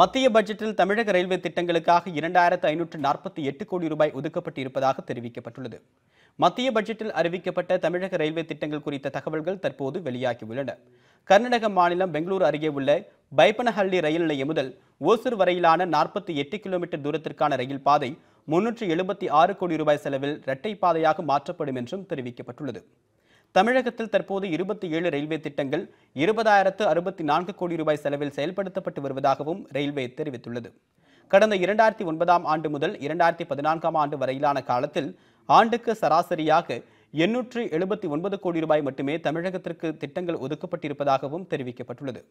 மத்திய பட்ஜெட்டில் தமிழக ரயில்வே திட்டங்களுக்காக இரண்டாயிரத்து ஐநூற்று நாற்பத்தி எட்டு கோடி ரூபாய் ஒதுக்கப்பட்டு இருப்பதாக தெரிவிக்கப்பட்டுள்ளது மத்திய பட்ஜெட்டில் அறிவிக்கப்பட்ட தமிழக ரயில்வே திட்டங்கள் குறித்த தகவல்கள் தற்போது வெளியாகியுள்ளன கர்நாடக மாநிலம் பெங்களூரு அருகே உள்ள பைப்பனஹள்ளி ரயில் நிலையம் முதல் ஓசூர் வரையிலான நாற்பத்தி எட்டு கிலோமீட்டர் தூரத்திற்கான ரயில் பாதை முன்னூற்று எழுபத்தி ஆறு கோடி ரூபாய் செலவில் இரட்டை பாதையாக மாற்றப்படும் என்றும் தெரிவிக்கப்பட்டுள்ளது தமிழகத்தில் தற்போது இருபத்தி ஏழு ரயில்வே திட்டங்கள் இருபதாயிரத்து அறுபத்தி நான்கு கோடி ரூபாய் செலவில் செயல்படுத்தப்பட்டு வருவதாகவும் ரயில்வே தெரிவித்துள்ளது கடந்த இரண்டாயிரத்தி ஒன்பதாம் ஆண்டு முதல் இரண்டாயிரத்தி பதினான்காம் ஆண்டு வரையிலான காலத்தில் ஆண்டுக்கு சராசரியாக எண்ணூற்று எழுபத்தி ஒன்பது கோடி ரூபாய் மட்டுமே தமிழகத்திற்கு திட்டங்கள் ஒதுக்கப்பட்டிருப்பதாகவும் தெரிவிக்கப்பட்டுள்ளது